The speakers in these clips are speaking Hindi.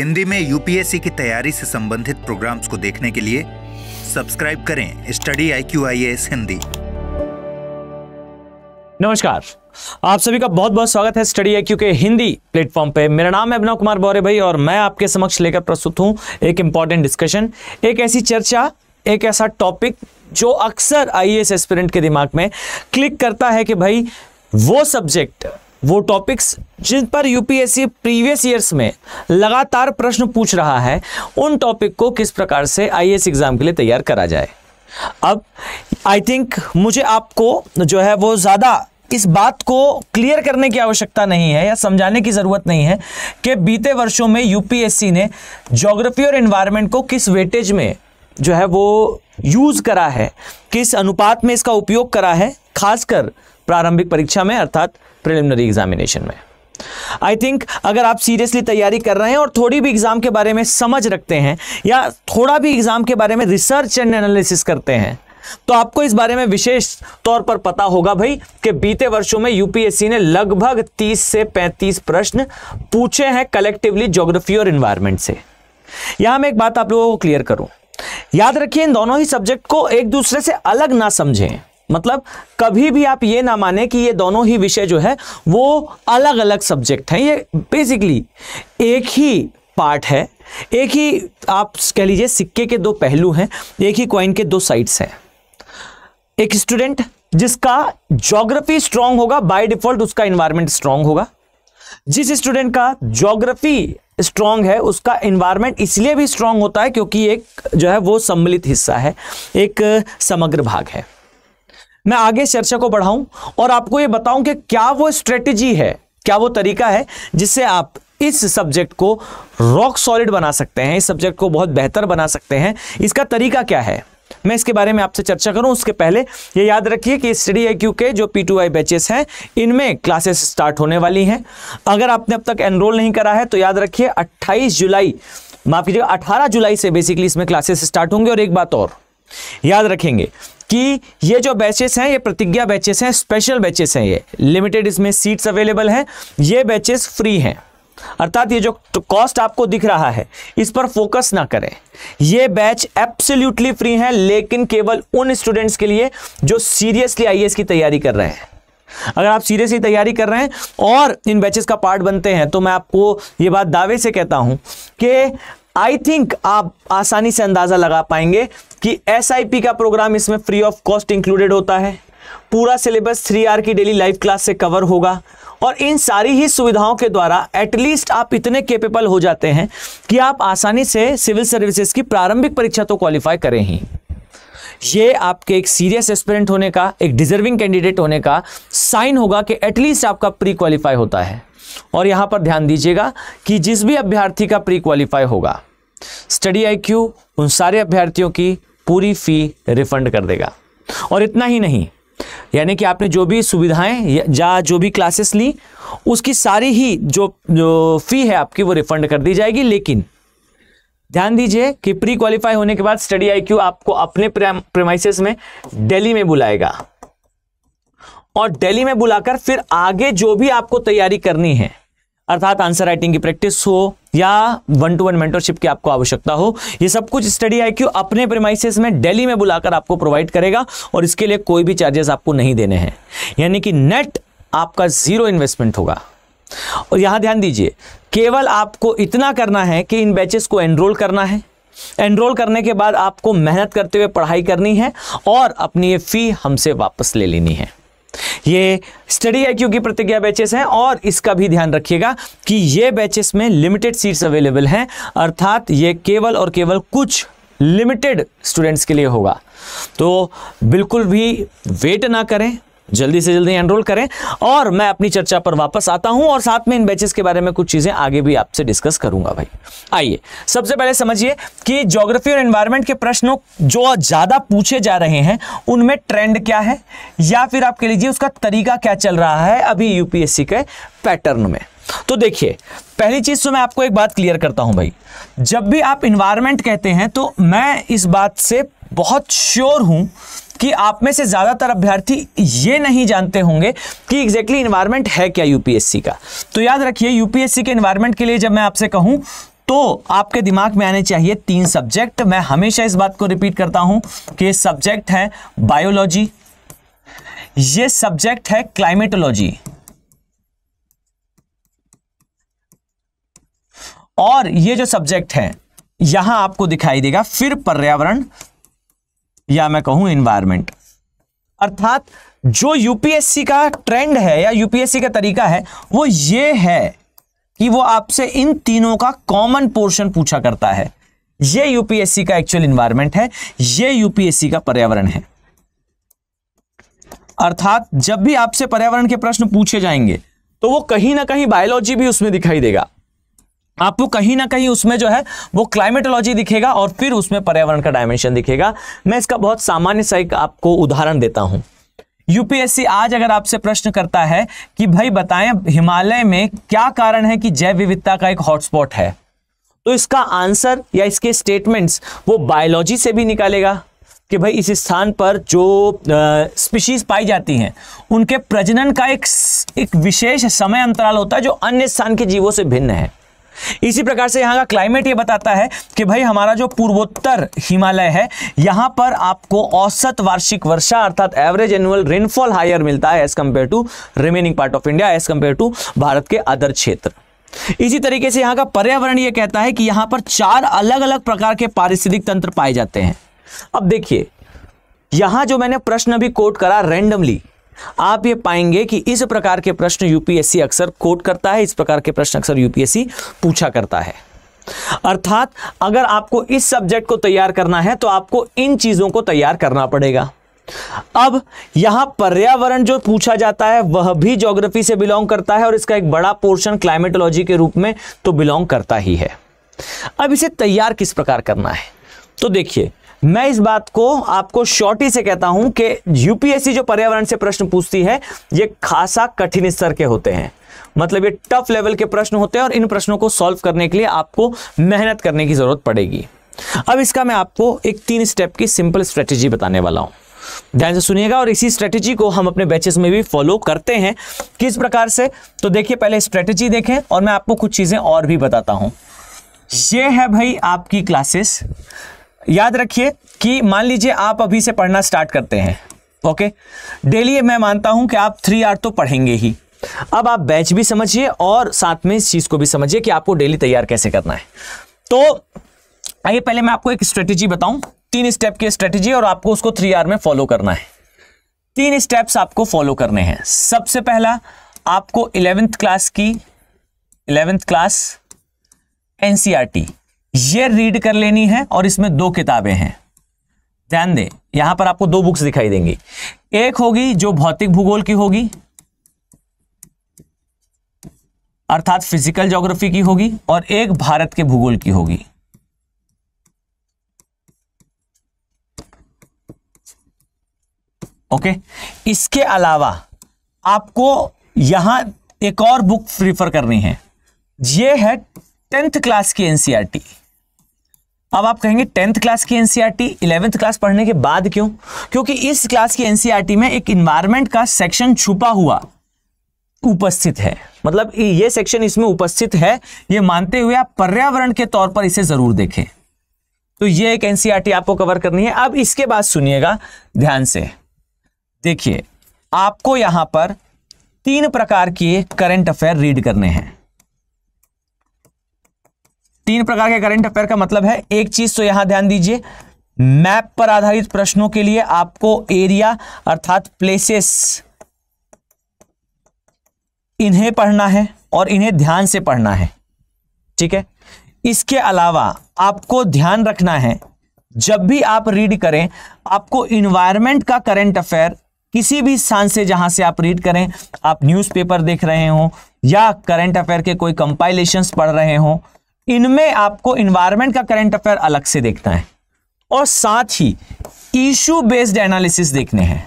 हिंदी में यूपीएससी की तैयारी से संबंधित प्रोग्राम्स को देखने के लिए सब्सक्राइब करें study I Q I S Hindi नमस्कार आप सभी का बहुत बहुत स्वागत है स्टडी आई के हिंदी प्लेटफॉर्म पे मेरा नाम है अभिनव कुमार बौरे भाई और मैं आपके समक्ष लेकर प्रस्तुत हूं एक इंपॉर्टेंट डिस्कशन एक ऐसी चर्चा एक ऐसा टॉपिक जो अक्सर आई एस के दिमाग में क्लिक करता है कि भाई वो सब्जेक्ट वो टॉपिक्स जिन पर यूपीएससी प्रीवियस ईयर्स में लगातार प्रश्न पूछ रहा है उन टॉपिक को किस प्रकार से आई एग्ज़ाम के लिए तैयार करा जाए अब आई थिंक मुझे आपको जो है वो ज़्यादा इस बात को क्लियर करने की आवश्यकता नहीं है या समझाने की ज़रूरत नहीं है कि बीते वर्षों में यूपीएससी ने जोग्राफी और इन्वायरमेंट को किस वेटेज में जो है वो यूज़ करा है किस अनुपात में इसका उपयोग करा है खासकर प्रारंभिक परीक्षा में अर्थात प्रिलिमिनरी एग्जामिनेशन में आई थिंक अगर आप सीरियसली तैयारी कर रहे हैं और थोड़ी भी एग्जाम के बारे में समझ रखते हैं या थोड़ा भी एग्जाम के बारे में रिसर्च एंड एनालिसिस करते हैं तो आपको इस बारे में विशेष तौर पर पता होगा भाई कि बीते वर्षों में यूपीएससी ने लगभग 30 से 35 प्रश्न पूछे हैं कलेक्टिवली ज्योग्राफी और इन्वायरमेंट से यहां मैं एक बात आप लोगों को क्लियर करूं याद रखिए इन दोनों ही सब्जेक्ट को एक दूसरे से अलग ना समझें मतलब कभी भी आप ये ना माने कि ये दोनों ही विषय जो है वो अलग अलग सब्जेक्ट हैं ये बेसिकली एक ही पार्ट है एक ही आप कह लीजिए सिक्के के दो पहलू हैं एक ही क्वाइन के दो साइड्स हैं एक स्टूडेंट जिसका ज्योग्राफी स्ट्रांग होगा बाय डिफॉल्ट उसका इन्वायरमेंट स्ट्रांग होगा जिस स्टूडेंट का ज्योग्राफी स्ट्रांग है उसका इन्वायरमेंट इसलिए भी स्ट्रांग होता है क्योंकि एक जो है वो सम्मिलित हिस्सा है एक समग्र भाग है मैं आगे चर्चा को बढ़ाऊं और आपको यह बताऊं कि क्या वो स्ट्रेटेजी है क्या वो तरीका है जिससे आप इस सब्जेक्ट को रॉक सॉलिड बना सकते हैं इस सब्जेक्ट को बहुत बेहतर बना सकते हैं इसका तरीका क्या है मैं इसके बारे में आपसे चर्चा करूं उसके पहले ये याद रखिए कि स्टडी आई क्यू के जो पी टू आई बैचेस हैं इनमें क्लासेस स्टार्ट होने वाली हैं अगर आपने अब तक एनरोल नहीं करा है तो याद रखिए 28 जुलाई माफ कीजिएगा 18 जुलाई से बेसिकली इसमें क्लासेस स्टार्ट होंगे और एक बात और याद रखेंगे कि ये जो बैचेस हैं ये प्रतिज्ञा बैचेस हैं स्पेशल बैचेस हैं ये लिमिटेड इसमें सीट्स अवेलेबल हैं ये बैचेस फ्री हैं अर्थात ये जो कॉस्ट आपको दिख रहा है इस पर फोकस ना करें ये बैच एब्सोल्युटली फ्री हैं लेकिन केवल उन स्टूडेंट्स के लिए जो सीरियसली आई की तैयारी कर रहे हैं अगर आप सीरियसली तैयारी कर रहे हैं और इन बैचेस का पार्ट बनते हैं तो मैं आपको ये बात दावे से कहता हूं कि आई थिंक आप आसानी से अंदाज़ा लगा पाएंगे कि एस का प्रोग्राम इसमें फ्री ऑफ कॉस्ट इंक्लूडेड होता है पूरा सिलेबस थ्री आर की डेली लाइव क्लास से कवर होगा और इन सारी ही सुविधाओं के द्वारा एटलीस्ट आप इतने केपेबल हो जाते हैं कि आप आसानी से सिविल सर्विसेज की प्रारंभिक परीक्षा तो क्वालिफाई करें ही ये आपके एक सीरियस एस्पिरेंट होने का एक डिजर्विंग कैंडिडेट होने का साइन होगा कि एटलीस्ट आपका प्री क्वालिफाई होता है और यहाँ पर ध्यान दीजिएगा कि जिस भी अभ्यर्थी का प्री क्वालिफाई होगा स्टडी आई उन सारे अभ्यर्थियों की पूरी फ़ी रिफंड कर देगा और इतना ही नहीं यानी कि आपने जो भी सुविधाएं या जो भी क्लासेस ली उसकी सारी ही जो जो फ़ी है आपकी वो रिफंड कर दी जाएगी लेकिन ध्यान दीजिए कि प्री क्वालिफाई होने के बाद स्टडी आईक्यू आपको अपने प्रेमाइसिस में दिल्ली में बुलाएगा और दिल्ली में बुलाकर फिर आगे जो भी आपको तैयारी करनी है अर्थात आंसर राइटिंग की प्रैक्टिस हो या वन टू वन मेंटरशिप की आपको आवश्यकता हो ये सब कुछ स्टडी आईक्यू अपने प्रेमाइसिस में दिल्ली में बुलाकर आपको प्रोवाइड करेगा और इसके लिए कोई भी चार्जेस आपको नहीं देने हैं यानी कि नेट आपका जीरो इन्वेस्टमेंट होगा और यहां ध्यान दीजिए केवल आपको इतना करना है कि इन बैचेस को एनरोल करना है एनरोल करने के बाद आपको मेहनत करते हुए पढ़ाई करनी है और अपनी ये फ़ी हमसे वापस ले लेनी है ये स्टडी आई की प्रतिज्ञा बैचेस हैं और इसका भी ध्यान रखिएगा कि ये बैचेस में लिमिटेड सीट्स अवेलेबल हैं अर्थात ये केवल और केवल कुछ लिमिटेड स्टूडेंट्स के लिए होगा तो बिल्कुल भी वेट ना करें जल्दी से जल्दी एनरोल करें और मैं अपनी चर्चा पर वापस आता हूं और साथ में इन बैचेस के बारे में कुछ चीजें आगे भी आपसे डिस्कस करूंगा भाई आइए सबसे पहले समझिए कि ज्योग्राफी और एनवायरमेंट के प्रश्नों जो ज्यादा पूछे जा रहे हैं उनमें ट्रेंड क्या है या फिर आप कह लीजिए उसका तरीका क्या चल रहा है अभी यूपीएससी के पैटर्न में तो देखिए पहली चीज तो मैं आपको एक बात क्लियर करता हूं भाई जब भी आप इन्वायरमेंट कहते हैं तो मैं इस बात से बहुत श्योर हूं कि आप में से ज़्यादातर अभ्यर्थी ये नहीं जानते होंगे कि एग्जैक्टली इन्वायरमेंट है क्या यूपीएससी का तो याद रखिए यूपीएससी के इन्वायरमेंट के लिए जब मैं आपसे कहूं तो आपके दिमाग में आने चाहिए तीन सब्जेक्ट मैं हमेशा इस बात को रिपीट करता हूं कि सब्जेक्ट है बायोलॉजी ये सब्जेक्ट है क्लाइमेटोलॉजी और ये जो सब्जेक्ट है यहां आपको दिखाई देगा फिर पर्यावरण या मैं कहूं इन्वायरमेंट अर्थात जो यूपीएससी का ट्रेंड है या यूपीएससी का तरीका है वो ये है कि वो आपसे इन तीनों का कॉमन पोर्शन पूछा करता है ये यूपीएससी का एक्चुअल इन्वायरमेंट है ये यूपीएससी का पर्यावरण है अर्थात जब भी आपसे पर्यावरण के प्रश्न पूछे जाएंगे तो वो कहीं ना कहीं बायोलॉजी भी उसमें दिखाई देगा आपको कहीं ना कहीं उसमें जो है वो क्लाइमेटोलॉजी दिखेगा और फिर उसमें पर्यावरण का डायमेंशन दिखेगा मैं इसका बहुत सामान्य सा एक आपको उदाहरण देता हूं यूपीएससी आज अगर आपसे प्रश्न करता है कि भाई बताएं हिमालय में क्या कारण है कि जैव विविधता का एक हॉटस्पॉट है तो इसका आंसर या इसके स्टेटमेंट्स वो बायोलॉजी से भी निकालेगा कि भाई इस स्थान पर जो स्पीशीज पाई जाती हैं उनके प्रजनन का एक एक विशेष समय अंतराल होता है जो अन्य स्थान के जीवों से भिन्न है इसी प्रकार से यहाँ का क्लाइमेट ये बताता है कि भाई हमारा जो पूर्वोत्तर हिमालय है यहाँ पर आपको औसत वार्षिक वर्षा अर्थात एवरेज एनुअल रेनफॉल हायर मिलता है as compared to remaining part of India as compared to Bharat के अदर क्षेत्र इसी तरीके से यहाँ का पर्यावरण ये कहता है कि यहाँ पर चार अलग अलग प्रकार के पारिस्थितिक तंत्र पाए जाते हैं अब देखिए यहां जो मैंने प्रश्न भी कोट करा रैंडमली आप ये पाएंगे कि इस प्रकार के प्रश्न यूपीएससी अक्सर कोट करता है इस प्रकार के प्रश्न अक्सर यूपीएससी पूछा करता है अर्थात अगर आपको इस सब्जेक्ट को तैयार करना है तो आपको इन चीजों को तैयार करना पड़ेगा अब यहां पर्यावरण जो पूछा जाता है वह भी ज्योग्राफी से बिलोंग करता है और इसका एक बड़ा पोर्शन क्लाइमेटोलॉजी के रूप में तो बिलोंग करता ही है अब इसे तैयार किस प्रकार करना है तो देखिए मैं इस बात को आपको शॉर्टी से कहता हूं कि यूपीएससी जो पर्यावरण से प्रश्न पूछती है ये खासा कठिन स्तर के होते हैं मतलब ये टफ लेवल के प्रश्न होते हैं और इन प्रश्नों को सॉल्व करने के लिए आपको मेहनत करने की जरूरत पड़ेगी अब इसका मैं आपको एक तीन स्टेप की सिंपल स्ट्रेटेजी बताने वाला हूं ध्यान से सुनिएगा और इसी स्ट्रेटेजी को हम अपने बैचेस में भी फॉलो करते हैं किस प्रकार से तो देखिए पहले स्ट्रेटेजी देखें और मैं आपको कुछ चीजें और भी बताता हूं ये है भाई आपकी क्लासेस याद रखिए कि मान लीजिए आप अभी से पढ़ना स्टार्ट करते हैं ओके डेली मैं मानता हूं कि आप थ्री आर तो पढ़ेंगे ही अब आप बैच भी समझिए और साथ में इस चीज को भी समझिए कि आपको डेली तैयार कैसे करना है तो आइए पहले मैं आपको एक स्ट्रेटेजी बताऊं तीन स्टेप की स्ट्रेटेजी और आपको उसको थ्री आर में फॉलो करना है तीन स्टेप्स आपको फॉलो करने हैं सबसे पहला आपको इलेवेंथ क्लास की इलेवेंथ क्लास एनसीआरटी ये रीड कर लेनी है और इसमें दो किताबें हैं ध्यान दें यहां पर आपको दो बुक्स दिखाई देंगी एक होगी जो भौतिक भूगोल की होगी अर्थात फिजिकल ज्योग्राफी की होगी और एक भारत के भूगोल की होगी ओके इसके अलावा आपको यहां एक और बुक प्रीफर करनी है यह है टेंथ क्लास की एनसीईआरटी अब आप कहेंगे टेंथ क्लास की एनसीईआरटी e इलेवेंथ क्लास पढ़ने के बाद क्यों क्योंकि इस क्लास की एनसीईआरटी e में एक इन्वायरमेंट का सेक्शन छुपा हुआ उपस्थित है मतलब ये सेक्शन इसमें उपस्थित है ये मानते हुए आप पर्यावरण के तौर पर इसे जरूर देखें तो ये एक एनसीईआरटी e आपको कवर करनी है अब इसके बाद सुनिएगा ध्यान से देखिए आपको यहां पर तीन प्रकार के करंट अफेयर रीड करने हैं तीन प्रकार के करंट अफेयर का मतलब है एक चीज तो यहां ध्यान दीजिए मैप पर आधारित प्रश्नों के लिए आपको एरिया अर्थात प्लेसेस इन्हें पढ़ना है और इन्हें ध्यान से पढ़ना है ठीक है इसके अलावा आपको ध्यान रखना है जब भी आप रीड करें आपको इन्वायरमेंट का करंट अफेयर किसी भी स्थान से जहां से आप रीड करें आप न्यूज़पेपर देख रहे हो या करंट अफेयर के कोई कंपाइलेशंस पढ़ रहे हो इनमें आपको इन्वायरमेंट का करंट अफेयर अलग से देखना है और साथ ही इशू बेस्ड एनालिसिस देखने हैं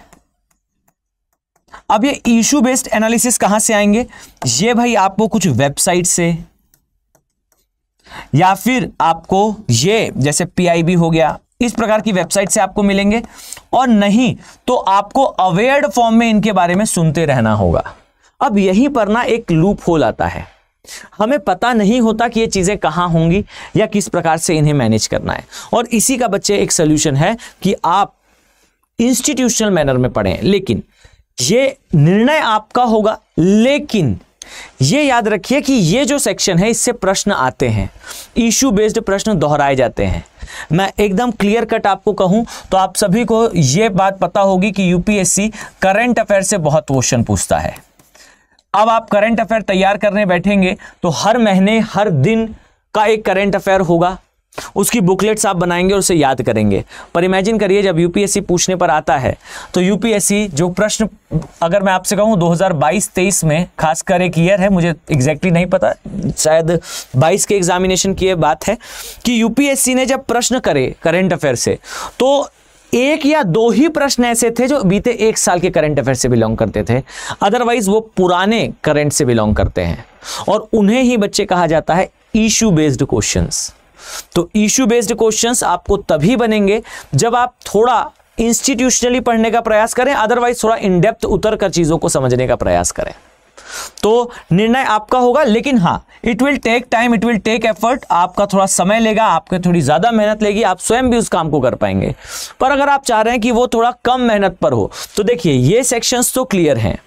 अब ये इशू बेस्ड एनालिसिस कहां से आएंगे ये भाई आपको कुछ वेबसाइट से या फिर आपको ये जैसे पीआईबी हो गया इस प्रकार की वेबसाइट से आपको मिलेंगे और नहीं तो आपको अवेयर्ड फॉर्म में इनके बारे में सुनते रहना होगा अब यहीं पर ना एक लूप होल आता है हमें पता नहीं होता कि ये चीज़ें कहाँ होंगी या किस प्रकार से इन्हें मैनेज करना है और इसी का बच्चे एक सोल्यूशन है कि आप इंस्टीट्यूशनल मैनर में पढ़ें लेकिन ये निर्णय आपका होगा लेकिन ये याद रखिए कि ये जो सेक्शन है इससे प्रश्न आते हैं इश्यू बेस्ड प्रश्न दोहराए जाते हैं मैं एकदम क्लियर कट आपको कहूं तो आप सभी को यह बात पता होगी कि यूपीएससी करंट अफेयर से बहुत क्वेश्चन पूछता है अब आप करंट अफेयर तैयार करने बैठेंगे तो हर महीने हर दिन का एक करंट अफेयर होगा उसकी बुकलेट्स आप बनाएंगे और उसे याद करेंगे पर इमेजिन करिए जब यूपीएससी पूछने पर आता है तो यूपीएससी जो प्रश्न अगर मैं आपसे कहूँ 2022-23 में खासकर एक ईयर है मुझे एग्जैक्टली नहीं पता शायद 22 के एग्जामिनेशन की ये बात है कि यूपीएससी ने जब प्रश्न करे करेंट अफेयर से तो एक या दो ही प्रश्न ऐसे थे जो बीते एक साल के करंट अफेयर से बिलोंग करते थे अदरवाइज वो पुराने करंट से बिलोंग करते हैं और उन्हें ही बच्चे कहा जाता है इशू बेस्ड क्वेश्चंस तो इशू बेस्ड क्वेश्चंस आपको तभी बनेंगे जब आप थोड़ा इंस्टीट्यूशनली पढ़ने का प्रयास करें अदरवाइज थोड़ा इनडेप्थ उतर कर चीज़ों को समझने का प्रयास करें तो निर्णय आपका होगा लेकिन हाँ it will take time it will take effort आपका थोड़ा समय लेगा आपके थोड़ी ज़्यादा मेहनत लेगी आप स्वयं भी उस काम को कर पाएंगे पर अगर आप चाह रहे हैं कि वो थोड़ा कम मेहनत पर हो तो देखिए ये सेक्शंस तो क्लियर हैं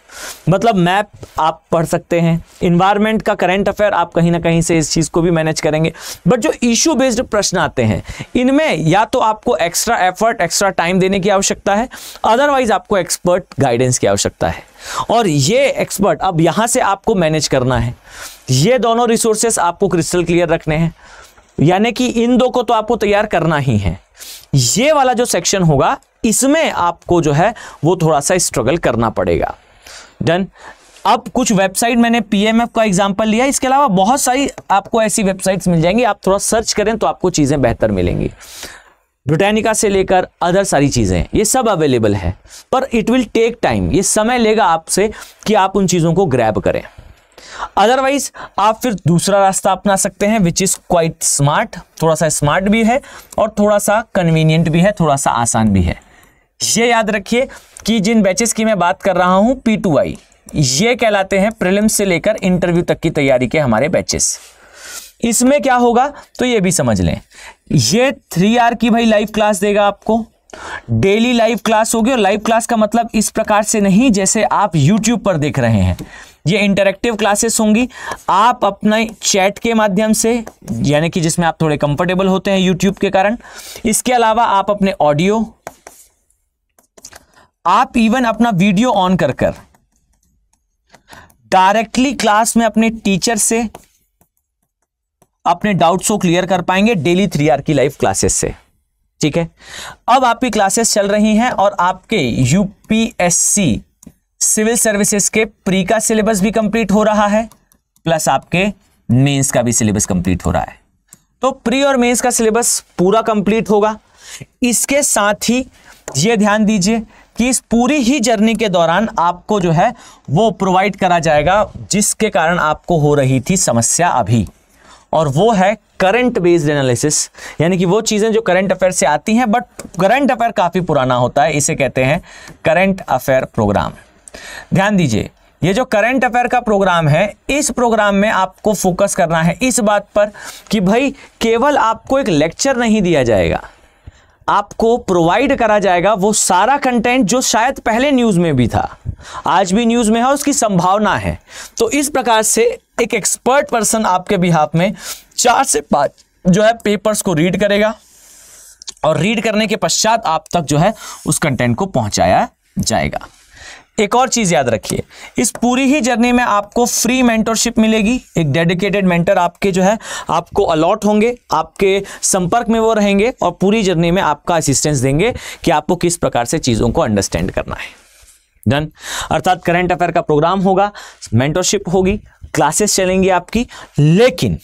मतलब मैप आप पढ़ सकते हैं इन्वायरमेंट का करंट अफेयर आप कहीं ना कहीं से इस चीज़ को भी मैनेज करेंगे बट जो इशू बेस्ड प्रश्न आते हैं इनमें या तो आपको एक्स्ट्रा एफर्ट एक्स्ट्रा टाइम देने की आवश्यकता है अदरवाइज आपको एक्सपर्ट गाइडेंस की आवश्यकता है और ये एक्सपर्ट अब यहाँ से आपको मैनेज करना है ये दोनों रिसोर्सेस आपको क्रिस्टल क्लियर रखने हैं यानी कि इन दो को तो आपको तैयार करना ही है ये वाला जो सेक्शन होगा इसमें आपको जो है वो थोड़ा सा स्ट्रगल करना पड़ेगा डन अब कुछ वेबसाइट मैंने पीएमएफ का एग्जांपल लिया इसके अलावा बहुत सारी आपको ऐसी वेबसाइट्स मिल जाएंगी आप थोड़ा सर्च करें तो आपको चीज़ें बेहतर मिलेंगी ब्रिटानिका से लेकर अदर सारी चीज़ें ये सब अवेलेबल है पर इट विल टेक टाइम ये समय लेगा आपसे कि आप उन चीज़ों को ग्रैब करें अदरवाइज आप फिर दूसरा रास्ता अपना सकते हैं विच इज़ क्वाइट स्मार्ट थोड़ा सा स्मार्ट भी है और थोड़ा सा कन्वीनियंट भी है थोड़ा सा आसान भी है ये याद रखिए कि जिन बैचेस की मैं बात कर रहा हूँ पी टू आई ये कहलाते हैं प्रिलिम्स से लेकर इंटरव्यू तक की तैयारी के हमारे बैचेस इसमें क्या होगा तो ये भी समझ लें ये थ्री आर की भाई लाइव क्लास देगा आपको डेली लाइव क्लास होगी और लाइव क्लास का मतलब इस प्रकार से नहीं जैसे आप यूट्यूब पर देख रहे हैं ये इंटरेक्टिव क्लासेस होंगी आप अपने चैट के माध्यम से यानी कि जिसमें आप थोड़े कंफर्टेबल होते हैं यूट्यूब के कारण इसके अलावा आप अपने ऑडियो आप इवन अपना वीडियो ऑन कर कर डायरेक्टली क्लास में अपने टीचर से अपने डाउट्स को क्लियर कर पाएंगे डेली थ्री आर की लाइव क्लासेस से ठीक है अब आपकी क्लासेस चल रही हैं और आपके यूपीएससी सिविल सर्विसेज के प्री का सिलेबस भी कंप्लीट हो रहा है प्लस आपके मेंस का भी सिलेबस कंप्लीट हो रहा है तो प्री और मेंस का सिलेबस पूरा कंप्लीट होगा इसके साथ ही ये ध्यान दीजिए कि इस पूरी ही जर्नी के दौरान आपको जो है वो प्रोवाइड करा जाएगा जिसके कारण आपको हो रही थी समस्या अभी और वो है करंट बेस्ड एनालिसिस यानी कि वो चीज़ें जो करंट अफेयर से आती हैं बट करंट अफेयर काफ़ी पुराना होता है इसे कहते हैं करंट अफेयर प्रोग्राम ध्यान दीजिए ये जो करंट अफेयर का प्रोग्राम है इस प्रोग्राम में आपको फोकस करना है इस बात पर कि भाई केवल आपको एक लेक्चर नहीं दिया जाएगा आपको प्रोवाइड करा जाएगा वो सारा कंटेंट जो शायद पहले न्यूज़ में भी था आज भी न्यूज़ में है उसकी संभावना है तो इस प्रकार से एक एक्सपर्ट पर्सन आपके बिहाफ में चार से पाँच जो है पेपर्स को रीड करेगा और रीड करने के पश्चात आप तक जो है उस कंटेंट को पहुंचाया जाएगा एक और चीज़ याद रखिए इस पूरी ही जर्नी में आपको फ्री मेंटरशिप मिलेगी एक डेडिकेटेड मेंटर आपके जो है आपको अलॉट होंगे आपके संपर्क में वो रहेंगे और पूरी जर्नी में आपका असिस्टेंस देंगे कि आपको किस प्रकार से चीज़ों को अंडरस्टैंड करना है डन अर्थात करंट अफेयर का प्रोग्राम होगा मेंटरशिप होगी क्लासेस चलेंगी आपकी लेकिन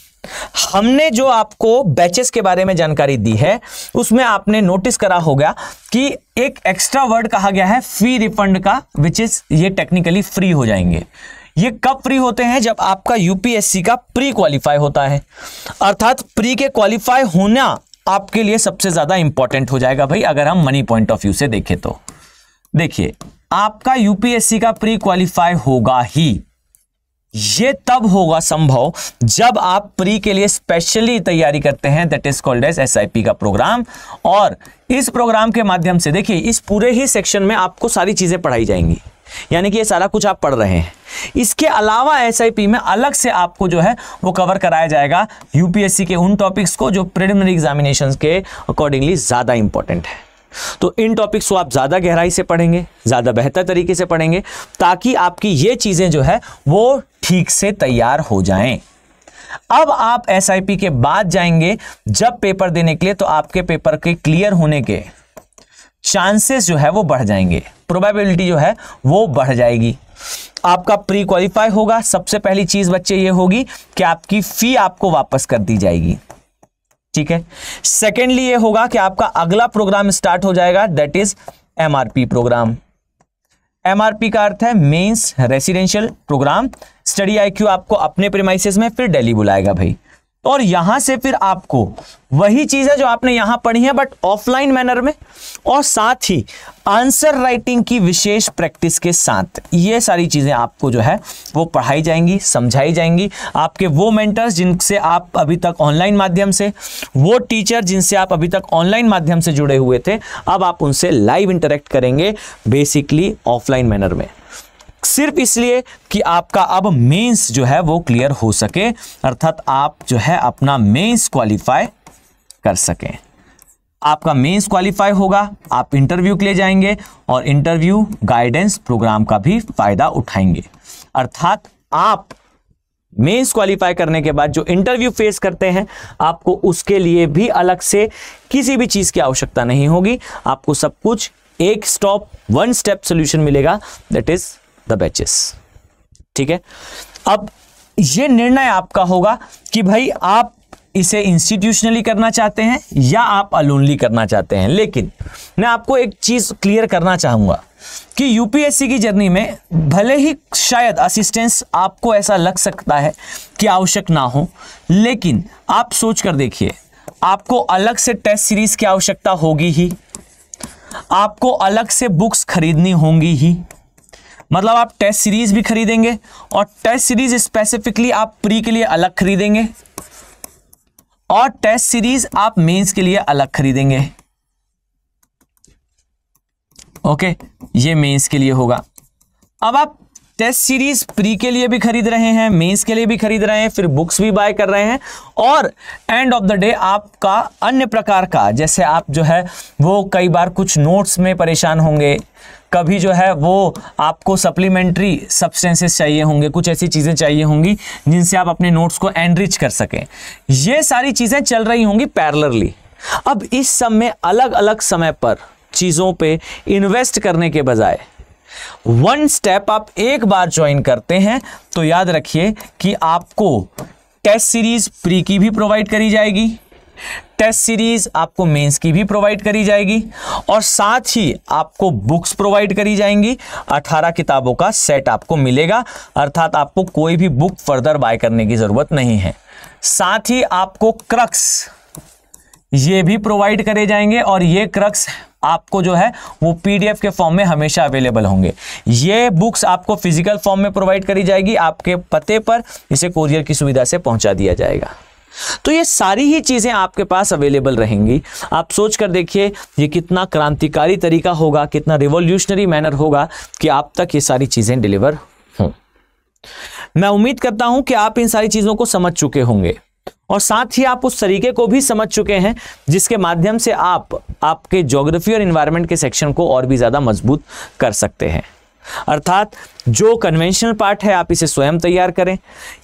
हमने जो आपको बैचेस के बारे में जानकारी दी है उसमें आपने नोटिस करा होगा कि एक एक्स्ट्रा वर्ड कहा गया है फी रिफंड का विच इज ये टेक्निकली फ्री हो जाएंगे ये कब फ्री होते हैं जब आपका यूपीएससी का प्री क्वालिफाई होता है अर्थात प्री के क्वालिफाई होना आपके लिए सबसे ज्यादा इंपॉर्टेंट हो जाएगा भाई अगर हम मनी पॉइंट ऑफ व्यू से देखें तो देखिए आपका यूपीएससी का प्री क्वालिफाई होगा ही ये तब होगा संभव जब आप प्री के लिए स्पेशली तैयारी करते हैं दैट इज कॉल्ड एज एस का प्रोग्राम और इस प्रोग्राम के माध्यम से देखिए इस पूरे ही सेक्शन में आपको सारी चीज़ें पढ़ाई जाएंगी यानी कि ये सारा कुछ आप पढ़ रहे हैं इसके अलावा एस में अलग से आपको जो है वो कवर कराया जाएगा यूपीएससी के उन टॉपिक्स को जो प्रिलिमिनरी एग्जामिनेशन के अकॉर्डिंगली ज़्यादा इंपॉर्टेंट है तो इन टॉपिक्स को आप ज़्यादा गहराई से पढ़ेंगे ज़्यादा बेहतर तरीके से पढ़ेंगे ताकि आपकी ये चीज़ें जो है वो ठीक से तैयार हो जाए अब आप एस के बाद जाएंगे जब पेपर देने के लिए तो आपके पेपर के क्लियर होने के चांसेस जो है वो बढ़ जाएंगे प्रोबेबिलिटी जो है वो बढ़ जाएगी आपका प्री क्वालिफाई होगा सबसे पहली चीज़ बच्चे ये होगी कि आपकी फ़ी आपको वापस कर दी जाएगी ठीक है सेकेंडली ये होगा कि आपका अगला प्रोग्राम स्टार्ट हो जाएगा that is MRP program MRP का अर्थ है mains residential program study IQ आपको अपने प्रेमाइसिस में फिर डेली बुलाएगा भाई और यहां से फिर आपको वही चीज है जो आपने यहां पढ़ी है बट ऑफलाइन मैनर में और साथ ही आंसर राइटिंग की विशेष प्रैक्टिस के साथ ये सारी चीज़ें आपको जो है वो पढ़ाई जाएंगी समझाई जाएंगी आपके वो मेंटर्स जिनसे आप अभी तक ऑनलाइन माध्यम से वो टीचर जिनसे आप अभी तक ऑनलाइन माध्यम से जुड़े हुए थे अब आप उनसे लाइव इंटरेक्ट करेंगे बेसिकली ऑफलाइन मैनर में सिर्फ इसलिए कि आपका अब मेंस जो है वो क्लियर हो सके अर्थात आप जो है अपना मेंस क्वालिफाई कर सकें आपका मेंस क्वालिफाई होगा आप इंटरव्यू के लिए जाएंगे और इंटरव्यू गाइडेंस प्रोग्राम का भी फायदा उठाएंगे अर्थात आप मेंस क्वालिफाई करने के बाद जो इंटरव्यू फेस करते हैं आपको उसके लिए भी अलग से किसी भी चीज़ की आवश्यकता नहीं होगी आपको सब कुछ एक स्टॉप वन स्टेप सोल्यूशन मिलेगा दैट इज़ द बैचेस ठीक है अब ये निर्णय आपका होगा कि भाई आप इसे इंस्टीट्यूशनली करना चाहते हैं या आप अलोनली करना चाहते हैं लेकिन मैं आपको एक चीज़ क्लियर करना चाहूँगा कि यूपीएससी की जर्नी में भले ही शायद असिस्टेंस आपको ऐसा लग सकता है कि आवश्यक ना हो लेकिन आप सोच कर देखिए आपको अलग से टेस्ट सीरीज की आवश्यकता होगी ही आपको अलग से बुक्स खरीदनी होंगी ही मतलब आप टेस्ट सीरीज भी खरीदेंगे और टेस्ट सीरीज स्पेसिफिकली आप प्री के लिए अलग खरीदेंगे और टेस्ट सीरीज आप मेंस के लिए अलग खरीदेंगे ओके ये मेंस के लिए होगा अब आप टेस्ट सीरीज प्री के लिए भी खरीद रहे हैं मेंस के लिए भी खरीद रहे हैं फिर बुक्स भी बाय कर रहे हैं और एंड ऑफ द डे आपका अन्य प्रकार का जैसे आप जो है वो कई बार कुछ नोट्स में परेशान होंगे कभी जो है वो आपको सप्लीमेंट्री सब्सटेंसेस चाहिए होंगे कुछ ऐसी चीज़ें चाहिए होंगी जिनसे आप अपने नोट्स को एनरिच कर सकें ये सारी चीज़ें चल रही होंगी पैरलरली अब इस सब में अलग अलग समय पर चीज़ों पे इन्वेस्ट करने के बजाय वन स्टेप आप एक बार ज्वाइन करते हैं तो याद रखिए कि आपको टेस्ट सीरीज प्री की भी प्रोवाइड करी जाएगी टेस्ट सीरीज आपको मेंस की भी प्रोवाइड करी जाएगी और साथ ही आपको बुक्स प्रोवाइड करी जाएंगी 18 किताबों का सेट आपको मिलेगा अर्थात आपको कोई भी बुक फर्दर बाय करने की ज़रूरत नहीं है साथ ही आपको क्रक्स ये भी प्रोवाइड करे जाएंगे और ये क्रक्स आपको जो है वो पीडीएफ के फॉर्म में हमेशा अवेलेबल होंगे ये बुक्स आपको फिजिकल फॉर्म में प्रोवाइड करी जाएगी आपके पते पर इसे कोरियर की सुविधा से पहुंचा दिया जाएगा तो ये सारी ही चीज़ें आपके पास अवेलेबल रहेंगी आप सोच कर देखिए ये कितना क्रांतिकारी तरीका होगा कितना रिवोल्यूशनरी मैनर होगा कि आप तक ये सारी चीज़ें डिलीवर हों मैं उम्मीद करता हूं कि आप इन सारी चीज़ों को समझ चुके होंगे और साथ ही आप उस तरीके को भी समझ चुके हैं जिसके माध्यम से आप आपके ज्योग्राफी और इन्वायरमेंट के सेक्शन को और भी ज़्यादा मजबूत कर सकते हैं अर्थात जो कन्वेंशनल पार्ट है आप इसे स्वयं तैयार करें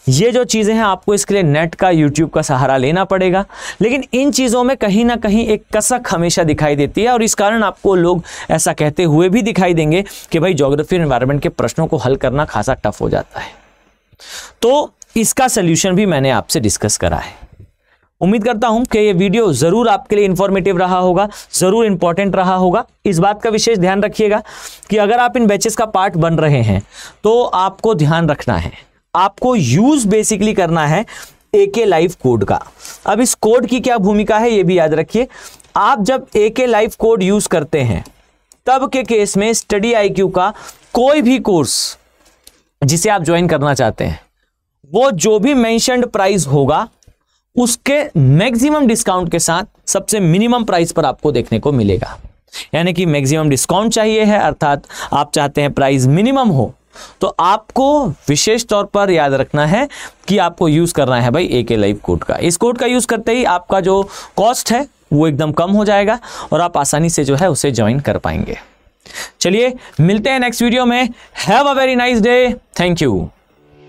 ये जो चीज़ें हैं आपको इसके लिए नेट का यूट्यूब का सहारा लेना पड़ेगा लेकिन इन चीज़ों में कहीं ना कहीं एक कसक हमेशा दिखाई देती है और इस कारण आपको लोग ऐसा कहते हुए भी दिखाई देंगे कि भाई जोग्राफी इन्वायरमेंट के प्रश्नों को हल करना खासा टफ हो जाता है तो इसका सल्यूशन भी मैंने आपसे डिस्कस करा है उम्मीद करता हूं कि ये वीडियो जरूर आपके लिए इन्फॉर्मेटिव रहा होगा जरूर इंपॉर्टेंट रहा होगा इस बात का विशेष ध्यान रखिएगा कि अगर आप इन बैचेस का पार्ट बन रहे हैं तो आपको ध्यान रखना है आपको यूज बेसिकली करना है ए के लाइव कोड का अब इस कोड की क्या भूमिका है ये भी याद रखिए आप जब ए के लाइव कोड यूज करते हैं तब के केस में स्टडी आईक्यू का कोई भी कोर्स जिसे आप ज्वाइन करना चाहते हैं वो जो भी मैंशनड प्राइस होगा उसके मैक्सिमम डिस्काउंट के साथ सबसे मिनिमम प्राइस पर आपको देखने को मिलेगा यानी कि मैक्सिमम डिस्काउंट चाहिए है अर्थात आप चाहते हैं प्राइस मिनिमम हो तो आपको विशेष तौर पर याद रखना है कि आपको यूज़ करना है भाई एके लाइव कोड का इस कोड का यूज़ करते ही आपका जो कॉस्ट है वो एकदम कम हो जाएगा और आप आसानी से जो है उसे ज्वाइन कर पाएंगे चलिए मिलते हैं नेक्स्ट वीडियो में have a very nice day thank you